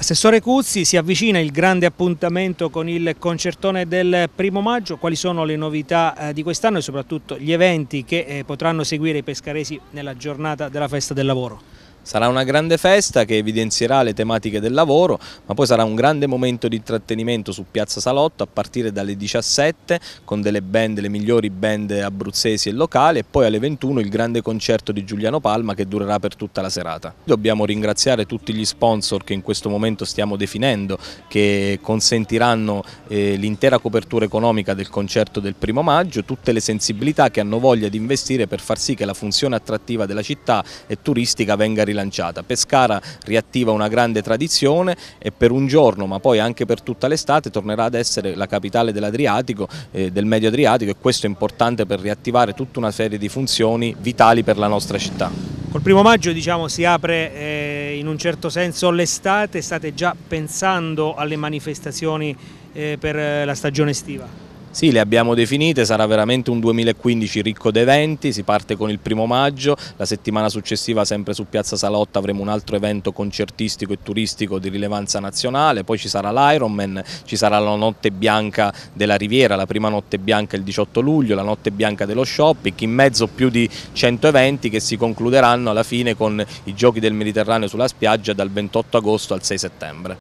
Assessore Cuzzi, si avvicina il grande appuntamento con il concertone del primo maggio, quali sono le novità eh, di quest'anno e soprattutto gli eventi che eh, potranno seguire i pescaresi nella giornata della festa del lavoro? Sarà una grande festa che evidenzierà le tematiche del lavoro, ma poi sarà un grande momento di intrattenimento su Piazza Salotto a partire dalle 17 con delle band, le migliori band abruzzesi e locali e poi alle 21 il grande concerto di Giuliano Palma che durerà per tutta la serata. Dobbiamo ringraziare tutti gli sponsor che in questo momento stiamo definendo, che consentiranno eh, l'intera copertura economica del concerto del primo maggio, tutte le sensibilità che hanno voglia di investire per far sì che la funzione attrattiva della città e turistica venga rilanciata. Pescara riattiva una grande tradizione e per un giorno, ma poi anche per tutta l'estate, tornerà ad essere la capitale dell'Adriatico, eh, del Medio Adriatico e questo è importante per riattivare tutta una serie di funzioni vitali per la nostra città. Col primo maggio diciamo, si apre eh, in un certo senso l'estate, state già pensando alle manifestazioni eh, per eh, la stagione estiva? Sì, le abbiamo definite, sarà veramente un 2015 ricco di eventi, si parte con il primo maggio, la settimana successiva sempre su Piazza Salotta avremo un altro evento concertistico e turistico di rilevanza nazionale, poi ci sarà l'Ironman, ci sarà la notte bianca della Riviera, la prima notte bianca il 18 luglio, la notte bianca dello shopping, in mezzo più di 100 eventi che si concluderanno alla fine con i giochi del Mediterraneo sulla spiaggia dal 28 agosto al 6 settembre.